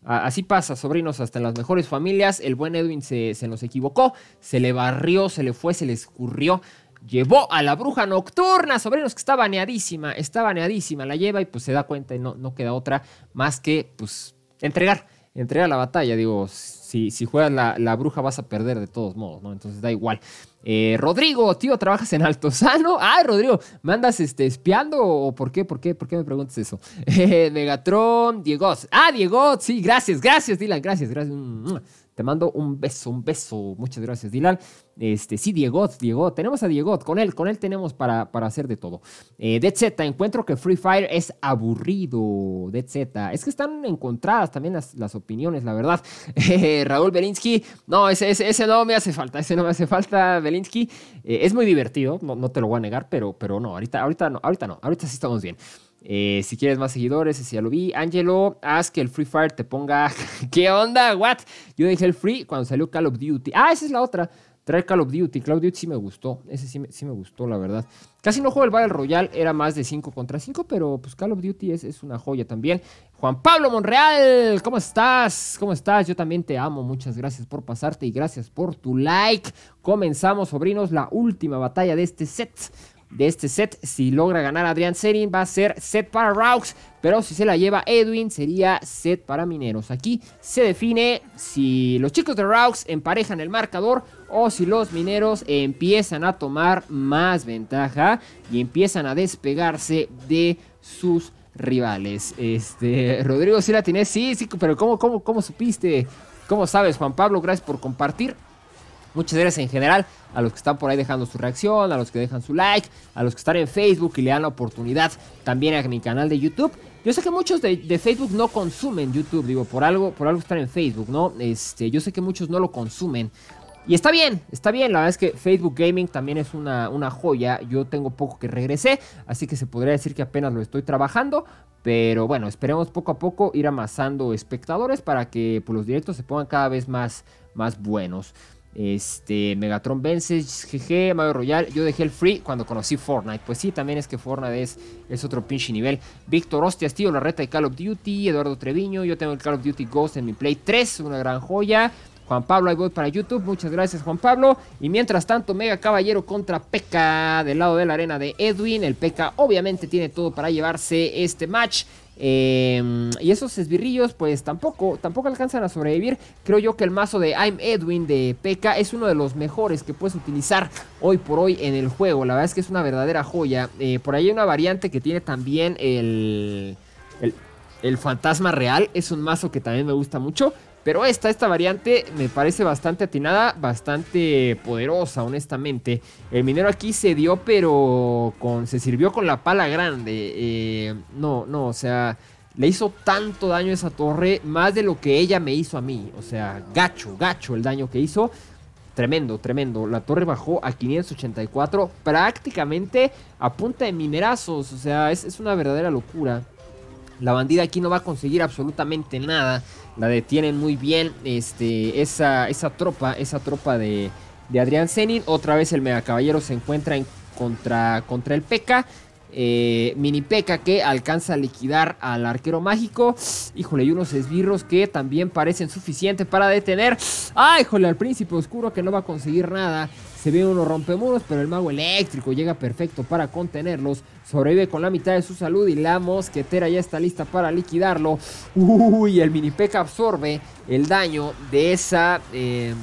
Así pasa, sobrinos, hasta en las mejores familias. El buen Edwin se, nos equivocó, se le barrió, se le fue, se le escurrió. Llevó a la bruja nocturna, sobrinos, que está baneadísima, está baneadísima, la lleva y pues se da cuenta y no, no queda otra más que pues entregar, entregar la batalla. Digo, si, si juegas la, la, bruja vas a perder de todos modos, ¿no? Entonces da igual. Eh, Rodrigo, tío, trabajas en sano Ah, [LAUGHS] Rodrigo, ¿me andas este, espiando o por qué? ¿Por qué? ¿Por qué me preguntas eso? [LAUGHS] Eh, Megatron, Diego. Ah, Diego, sí, gracias, gracias, Dylan, gracias, gracias. Mm, mm. Te mando un beso, un beso. Muchas gracias, Dilal. Este, sí, Diego, Diego. Tenemos a Diego. Con él, con él tenemos para, para hacer de todo. Eh, Dead Z, encuentro que Free Fire es aburrido. Dead Z. Es que están encontradas también las, opiniones, la verdad. [LAUGHS] Eh, Raúl Belinsky. No, ese, ese, no me hace falta. Ese no me hace falta, Belinsky. Eh, es muy divertido, no, te lo voy a negar, pero, pero no, ahorita, ahorita no, ahorita no. Ahorita sí estamos bien. Eh, si quieres más seguidores, ese ya lo vi. Angelo, haz que el Free Fire te ponga. [LAUGHS] ¿Qué onda? ¿What? Yo dejé el Free cuando salió Call of Duty. Ah, esa es la otra. trae Call of Duty. Call of Duty sí me gustó. Ese sí me, gustó, la verdad. Casi no juego el Battle Royale. Era más de 5 contra 5, pero pues Call of Duty es, es, una joya también. Juan Pablo Monreal, ¿cómo estás? ¿Cómo estás? Yo también te amo. Muchas gracias por pasarte y gracias por tu like. Comenzamos, sobrinos, la última batalla de este set de este set. Si logra ganar Adrián Serin, va a ser set para Raux. Pero si se la lleva Edwin, sería set para Mineros. Aquí se define si los chicos de Raux emparejan el marcador o si los Mineros empiezan a tomar más ventaja y empiezan a despegarse de sus rivales. Este, [LAUGHS] Rodrigo, si la tienes, sí, sí, pero ¿cómo, cómo supiste? ¿Cómo sabes, Juan Pablo? Gracias por compartir. Muchas gracias en general a los que están por ahí dejando su reacción, a los que dejan su like, a los que están en Facebook y le dan la oportunidad también a mi canal de YouTube. Yo sé que muchos de, Facebook no consumen YouTube, digo, por algo, por algo están en Facebook, ¿no? Este, yo sé que muchos no lo consumen. Y está bien, está bien, la verdad es que Facebook Gaming también es una, una joya, yo tengo poco que regresé, así que se podría decir que apenas lo estoy trabajando, pero bueno, esperemos poco a poco ir amasando espectadores para que pues, los directos se pongan cada vez más, más buenos. Este, Megatron vence, GG, Mario Royal. Yo dejé el free cuando conocí Fortnite. Pues sí, también es que Fortnite es, es otro pinche nivel. Víctor Hostias, tío, la reta de Call of Duty. Eduardo Treviño, yo tengo el Call of Duty Ghost en mi Play 3, una gran joya. Juan Pablo, ahí voy para YouTube. Muchas gracias, Juan Pablo. Y mientras tanto, Mega Caballero contra Peca del lado de la arena de Edwin. El Peca obviamente tiene todo para llevarse este match. Em, y esos esbirrillos, pues tampoco, tampoco alcanzan a sobrevivir. Creo yo que el mazo de I'm Edwin de P.K. es uno de los mejores que puedes utilizar hoy por hoy en el juego. La verdad es que es una verdadera joya. Eh, por ahí hay una variante que tiene también el, el fantasma real. Es un mazo que también me gusta mucho. Pero esta, esta variante me parece bastante atinada, bastante poderosa, honestamente. El minero aquí se dio, pero con, se sirvió con la pala grande. Eh, no, no, o sea, le hizo tanto daño a esa torre, más de lo que ella me hizo a mí. O sea, gacho, gacho el daño que hizo. Tremendo, tremendo. La torre bajó a 584, prácticamente a punta de minerazos. O sea, es, es una verdadera locura. La bandida aquí no va a conseguir absolutamente nada. La detienen muy bien este, esa, esa tropa, esa tropa de, de Adrián Zenin. Otra vez el megacaballero se encuentra en contra, contra el P.K. Eh, mini Peca que alcanza a liquidar al arquero mágico. Híjole, y unos esbirros que también parecen suficientes para detener. ¡Ah, híjole! Al príncipe oscuro que no va a conseguir nada. Se vienen unos rompemuros, pero el mago eléctrico llega perfecto para contenerlos. Sobrevive con la mitad de su salud y la mosquetera ya está lista para liquidarlo. Uy, el mini peca absorbe el daño de esa, em,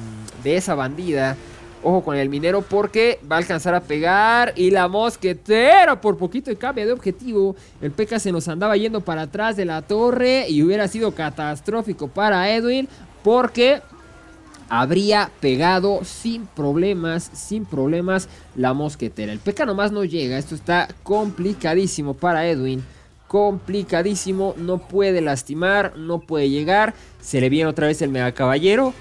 de esa bandida. Ojo con el minero porque va a alcanzar a pegar. Y la mosquetera por poquito y cambia de objetivo. El P.K. se nos andaba yendo para atrás de la torre. Y hubiera sido catastrófico para Edwin. Porque habría pegado sin problemas, sin problemas la mosquetera. El PK nomás no llega, esto está complicadísimo para Edwin. Complicadísimo, no puede lastimar, no puede llegar. Se le viene otra vez el mega caballero.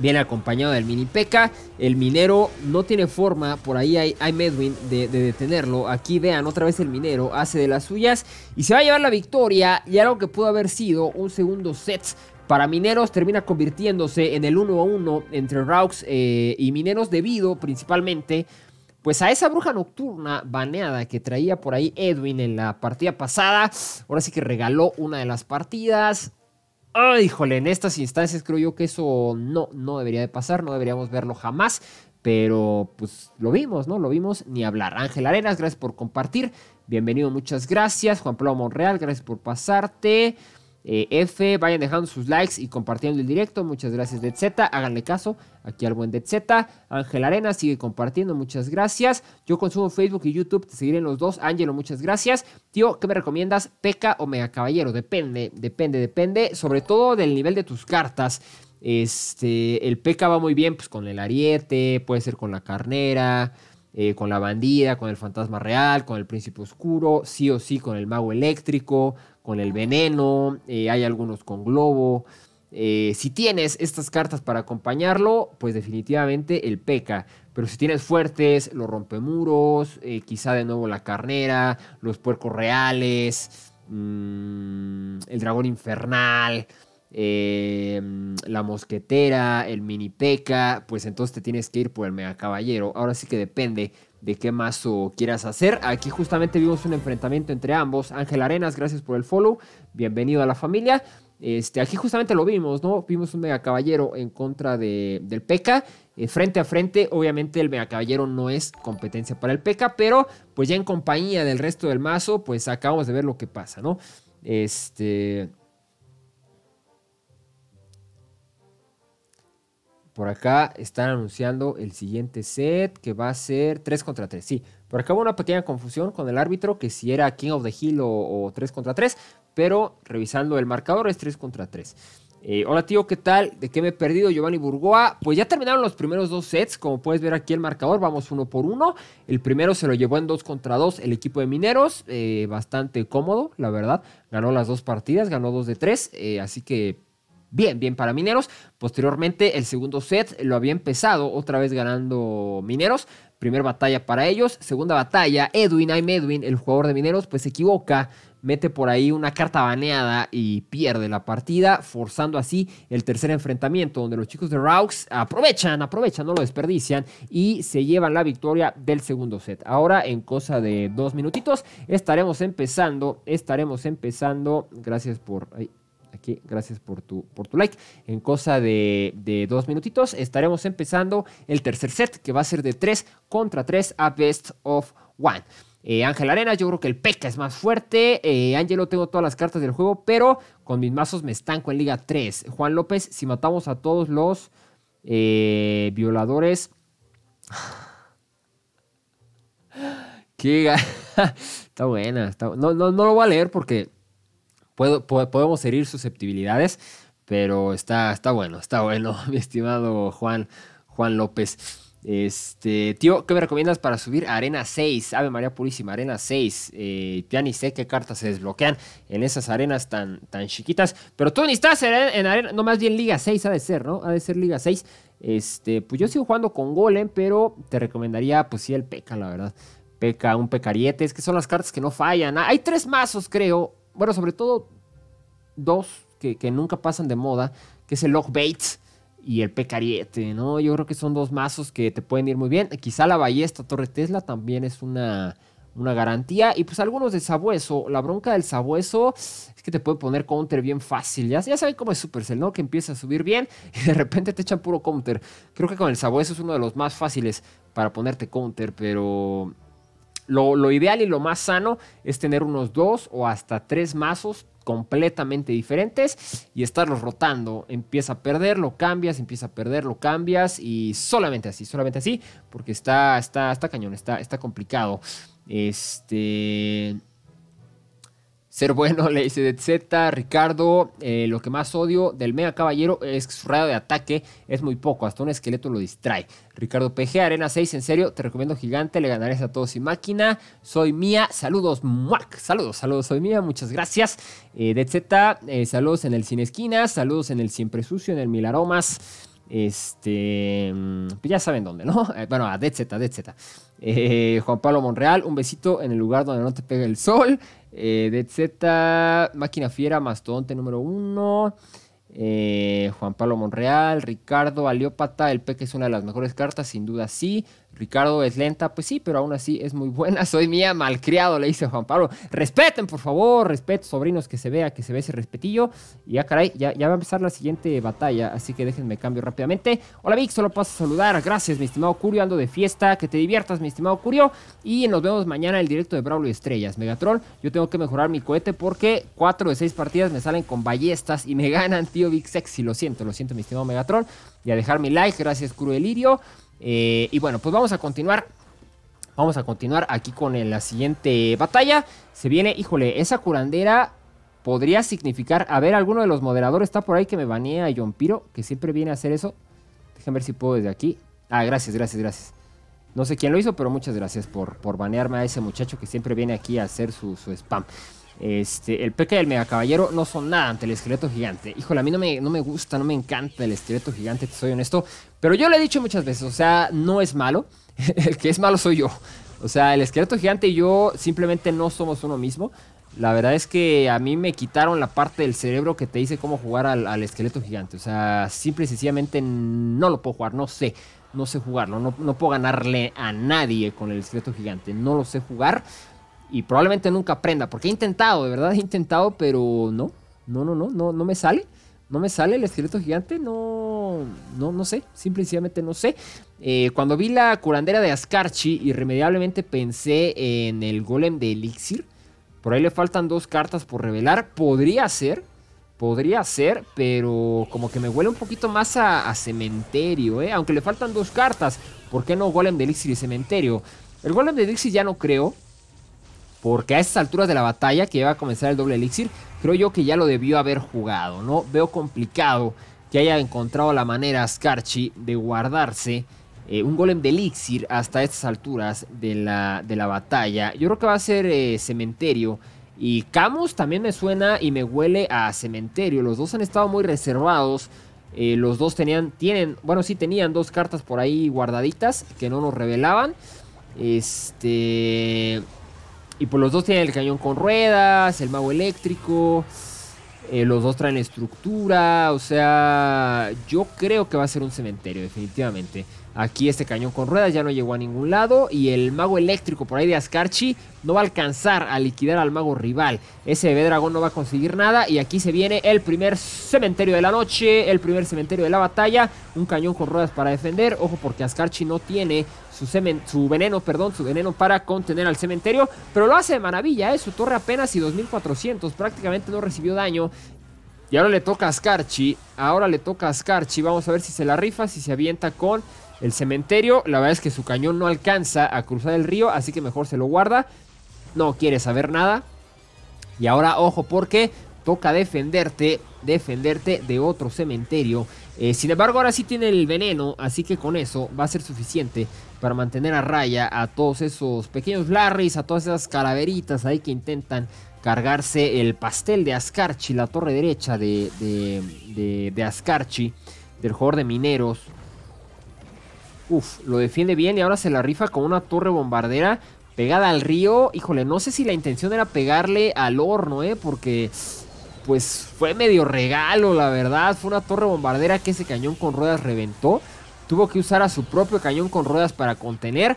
Viene acompañado del mini Peca. El minero no tiene forma. Por ahí hay, hay Medwin de, de detenerlo. Aquí vean, otra vez el minero hace de las suyas. Y se va a llevar la victoria. Y algo que pudo haber sido un segundo set para Mineros termina convirtiéndose en el 1 a 1 entre Raux eh, y Mineros debido principalmente pues a esa bruja nocturna baneada que traía por ahí Edwin en la partida pasada. Ahora sí que regaló una de las partidas. Ay, híjole, en estas instancias creo yo que eso no, no debería de pasar, no deberíamos verlo jamás. Pero pues lo vimos, ¿no? Lo vimos ni hablar. Ángel Arenas, gracias por compartir. Bienvenido, muchas gracias. Juan Pablo Monreal, gracias por pasarte. Eh, F. Vayan dejando sus likes y compartiendo el directo. Muchas gracias, DZ. Háganle caso aquí al buen DZ. Ángel Arena sigue compartiendo. Muchas gracias. Yo consumo Facebook y YouTube. Te seguiré en los dos. Ángelo, muchas gracias. Tío, ¿qué me recomiendas? ¿Peca o Mega Caballero? Depende, depende, depende. Sobre todo del nivel de tus cartas. Este, el P.E.K.K.A. va muy bien pues, con el ariete, puede ser con la carnera. Eh, con la bandida, con el fantasma real, con el príncipe oscuro, sí o sí con el mago eléctrico, con el veneno, eh, hay algunos con globo. Eh, si tienes estas cartas para acompañarlo, pues definitivamente el peca. Pero si tienes fuertes, los rompemuros, eh, quizá de nuevo la carnera, los puercos reales, mm, el dragón infernal, la mosquetera, el mini peca, pues entonces te tienes que ir por el mega caballero. Ahora sí que depende de qué mazo quieras hacer. Aquí justamente vimos un enfrentamiento entre ambos. Ángel Arenas, gracias por el follow. Bienvenido a la familia. Este, aquí justamente lo vimos, ¿no? Vimos un megacaballero caballero en contra del P.K. Eh, frente a frente, obviamente el mega caballero no es competencia para el P.K. pero pues ya en compañía del resto del mazo, pues acabamos de ver lo que pasa, ¿no? Este. Por acá están anunciando el siguiente set que va a ser 3 contra 3. Sí, por acá hubo una pequeña confusión con el árbitro que si era King of the Hill o, 3 contra 3, pero revisando el marcador es 3 contra 3. Eh, hola tío, ¿qué tal? ¿De qué me he perdido? Giovanni Burgoa. Pues ya terminaron los primeros dos sets. Como puedes ver aquí el marcador, vamos uno por uno. El primero se lo llevó en 2 contra 2 el equipo de Mineros. Eh, bastante cómodo, la verdad. Ganó las dos partidas, ganó 2 de tres. Eh, así que bien, bien para Mineros. Posteriormente, el segundo set lo había empezado otra vez ganando Mineros. Primera batalla para ellos. Segunda batalla, Edwin, I'm Edwin, el jugador de Mineros, pues se equivoca. Mete por ahí una carta baneada y pierde la partida, forzando así el tercer enfrentamiento, donde los chicos de Raux aprovechan, aprovechan, no lo desperdician y se llevan la victoria del segundo set. Ahora, en cosa de dos minutitos, estaremos empezando, estaremos empezando. Gracias por aquí. Gracias por tu, por tu like. En cosa de, dos minutitos estaremos empezando el tercer set, que va a ser de 3 contra 3 a best of one. Eh, Ángel Arena, yo creo que el P.E.K.K.A. es más fuerte. Ángelo, eh, tengo todas las cartas del juego, pero con mis mazos me estanco en Liga 3. Juan López, si matamos a todos los eh, violadores. [SIGHS] Qué [LAUGHS] Está buena. No, no lo voy a leer porque podemos herir susceptibilidades, pero está, está bueno, está bueno, [LAUGHS] mi estimado Juan, Juan López. Este, tío, ¿qué me recomiendas para subir Arena 6? Ave María Purísima, Arena 6. Eh, ya ni sé qué cartas se desbloquean en esas arenas tan, tan chiquitas. Pero tú ni estás en, Arena, no más bien Liga 6 ha de ser, ¿no? Ha de ser Liga 6. Este, pues yo sigo jugando con Golem, pero te recomendaría, pues sí, el Peca, la verdad. Peca, un es que son las cartas que no fallan. Hay tres mazos, creo, bueno, sobre todo dos que, nunca pasan de moda, que es el Log Bates y el Pecariete, ¿no? Yo creo que son dos mazos que te pueden ir muy bien. Quizá la ballesta Torre Tesla también es una, una garantía. Y pues algunos de Sabueso. La bronca del Sabueso es que te puede poner counter bien fácil. Ya, ya saben cómo es Supercell, ¿no? Que empieza a subir bien [LAUGHS] y de repente te echan puro counter. Creo que con el Sabueso es uno de los más fáciles para ponerte counter, pero lo, ideal y lo más sano es tener unos dos o hasta tres mazos completamente diferentes y estarlos rotando. Empieza a perder, lo cambias, empieza a perder, lo cambias y solamente así, solamente así, porque está, está, está cañón, está, está complicado. Este. Ser bueno, [LAUGHS] le dice Z, Ricardo, eh, lo que más odio del Mega Caballero es que su radio de ataque es muy poco, hasta un esqueleto lo distrae. Ricardo PG, Arena 6, en serio, te recomiendo gigante, le ganaré a todos sin máquina. Soy Mía, saludos, Mark saludos, saludos, soy Mía, muchas gracias. Eh, de eh, saludos en el cine Esquinas, saludos en el Siempre Sucio, en el Mil Aromas. Este, mm, pues ya saben dónde, ¿no? [LAUGHS] Eh, bueno, a DZ, DZ. Eh, Juan Pablo Monreal, un besito en el lugar donde no te pega el sol. Eh, Máquina Fiera, Mastodonte número uno eh, Juan Pablo Monreal, Ricardo Aliópata, el Peque es una de las mejores cartas, sin duda sí. Ricardo es lenta, pues sí, pero aún así es muy buena. [LAUGHS] Soy mía malcriado, le dice Juan Pablo. Respeten, por favor, respeto, sobrinos, que se vea, que se vea ese respetillo. Y ya, caray, ya, va a empezar la siguiente batalla, así que déjenme cambio rápidamente. Hola, Vic, solo paso a saludar. Gracias, mi estimado Curio, ando de fiesta. Que te diviertas, mi estimado Curio. Y nos vemos mañana en el directo de Braulio Estrellas. Megatron, yo tengo que mejorar mi cohete porque 4 de 6 partidas me salen con ballestas y me [LAUGHS] ganan, tío Vic Sexy. Lo siento, lo siento, mi estimado Megatron. Y a dejar mi like, gracias, Curio Elirio. Eh, y bueno, pues vamos a continuar. Vamos a continuar aquí con la siguiente batalla. Se viene, híjole, esa curandera podría significar... A ver, alguno de los moderadores está por ahí que me banea a John Piro, que siempre viene a hacer eso. Déjenme ver si puedo desde aquí. Ah, gracias, gracias, gracias. No sé quién lo hizo, pero muchas gracias por, por banearme a ese muchacho que siempre viene aquí a hacer su spam. Este, el P.K. y el Caballero no son nada ante el esqueleto gigante. Híjole, a mí no me, no me gusta, no me encanta el esqueleto gigante, te soy honesto. Pero yo lo he dicho muchas veces, o sea, no es malo. [LAUGHS] el que es malo soy yo. O sea, el esqueleto gigante y yo simplemente no somos uno mismo. La verdad es que a mí me quitaron la parte del cerebro que te dice cómo jugar al, esqueleto gigante. O sea, simple y sencillamente no lo puedo jugar, no sé. No sé jugarlo, no, no puedo ganarle a nadie con el esqueleto gigante. No lo sé jugar y probablemente nunca aprenda, porque he intentado, de verdad he intentado, pero no, no, no, no, no, no me sale. No me sale el esqueleto gigante, no, no, no sé, simplemente no sé. Eh, cuando vi la curandera de Ascarchi, irremediablemente pensé en el golem de Elixir. Por ahí le faltan dos cartas por revelar. Podría ser, podría ser, pero como que me huele un poquito más a, a cementerio, ¿eh? Aunque le faltan dos cartas, ¿por qué no golem de Elixir y cementerio? El golem de Elixir ya no creo, porque a estas alturas de la batalla, que iba va a comenzar el doble elixir, creo yo que ya lo debió haber jugado, ¿no? Veo complicado que haya encontrado la manera Scarchi de guardarse eh, un golem de elixir hasta estas alturas de la, de la batalla. Yo creo que va a ser eh, cementerio. Y Camus también me suena y me huele a cementerio. Los dos han estado muy reservados. Eh, los dos tenían, tienen, bueno, sí tenían dos cartas por ahí guardaditas que no nos revelaban. Este. Y pues los dos tienen el cañón con ruedas, el mago eléctrico. Eh, los dos traen estructura. O sea, yo creo que va a ser un cementerio, definitivamente. Aquí este cañón con ruedas ya no llegó a ningún lado. Y el mago eléctrico por ahí de Ascarchi no va a alcanzar a liquidar al mago rival. Ese bebé dragón no va a conseguir nada. Y aquí se viene el primer cementerio de la noche. El primer cementerio de la batalla. Un cañón con ruedas para defender. Ojo porque Ascarchi no tiene su, veneno, perdón, su veneno para contener al cementerio, pero lo hace de maravilla, ¿eh? su torre apenas y 2400, prácticamente no recibió daño. Y ahora le toca a Scarchi, ahora le toca a Scarchi, vamos a ver si se la rifa, si se avienta con el cementerio. La verdad es que su cañón no alcanza a cruzar el río, así que mejor se lo guarda. No quiere saber nada. Y ahora ojo porque toca defenderte, defenderte de otro cementerio eh, sin embargo, ahora sí tiene el veneno, así que con eso va a ser suficiente para mantener a raya a todos esos pequeños Larrys, a todas esas calaveritas ahí que intentan cargarse el pastel de Ascarchi, la torre derecha de, de, de, de Ascarchi, del jugador de mineros. Uf, lo defiende bien y ahora se la rifa con una torre bombardera pegada al río. Híjole, no sé si la intención era pegarle al horno, ¿eh? Porque pues fue medio regalo, la verdad. Fue una torre bombardera que ese cañón con ruedas reventó. Tuvo que usar a su propio cañón con ruedas para contener.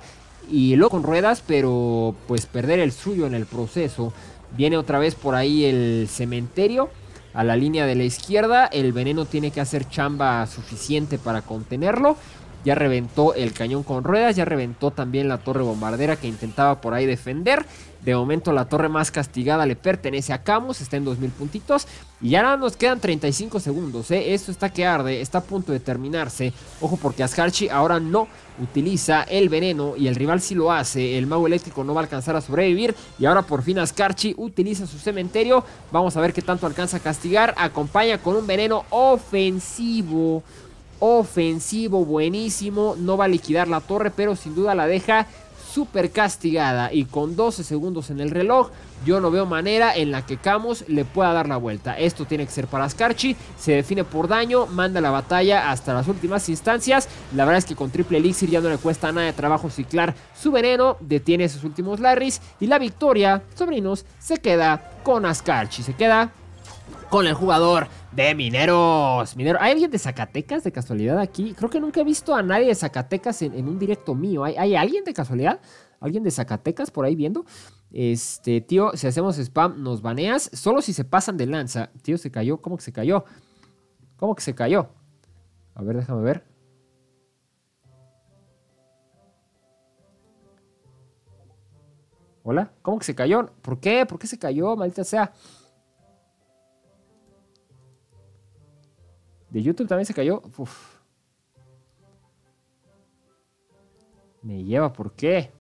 Y luego con ruedas, pero pues perder el suyo en el proceso. Viene otra vez por ahí el cementerio. A la línea de la izquierda. El veneno tiene que hacer chamba suficiente para contenerlo ya reventó el cañón con ruedas, ya reventó también la torre bombardera que intentaba por ahí defender. De momento la torre más castigada le pertenece a Camus, está en 2000 puntitos. Y ya nos quedan 35 segundos, ¿eh? esto está que arde, está a punto de terminarse. Ojo porque Ascarchi ahora no utiliza el veneno y el rival sí lo hace. El mago eléctrico no va a alcanzar a sobrevivir y ahora por fin Ascarchi utiliza su cementerio. Vamos a ver qué tanto alcanza a castigar. Acompaña con un veneno ofensivo ofensivo buenísimo. No va a liquidar la torre, pero sin duda la deja súper castigada. Y con 12 segundos en el reloj, yo no veo manera en la que Camus le pueda dar la vuelta. Esto tiene que ser para Ascarchi. Se define por daño, manda la batalla hasta las últimas instancias. La verdad es que con triple elixir ya no le cuesta nada de trabajo ciclar su veneno. Detiene sus últimos Larrys. Y la victoria, sobrinos, se queda con Ascarchi. Se queda con el jugador de Mineros. Minero. ¿Hay alguien de Zacatecas de casualidad aquí? Creo que nunca he visto a nadie de Zacatecas en, un directo mío. ¿Hay, ¿Hay, alguien de casualidad? ¿Alguien de Zacatecas por ahí viendo? Este, tío, si hacemos spam, nos baneas. Solo si se pasan de lanza. Tío, se cayó. ¿Cómo que se cayó? ¿Cómo que se cayó? A ver, déjame ver. Hola, ¿cómo que se cayó? ¿Por qué? ¿Por qué se cayó? Maldita sea. De YouTube también se cayó. Me lleva, ¿por qué?